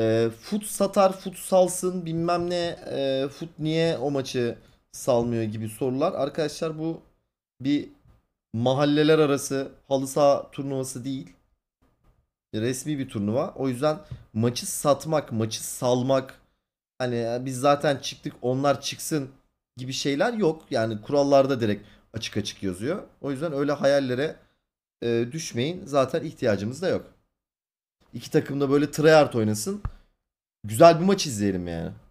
e, fut satar fut salsın bilmem ne e, fut niye o maçı salmıyor gibi sorular. Arkadaşlar bu bir mahalleler arası halı saha turnuvası değil. Resmi bir turnuva. O yüzden maçı satmak, maçı salmak hani biz zaten çıktık onlar çıksın gibi şeyler yok. Yani kurallarda direkt açık açık yazıyor. O yüzden öyle hayallere e, düşmeyin. Zaten ihtiyacımız da yok. İki takım da böyle tryhard oynasın. Güzel bir maç izleyelim yani.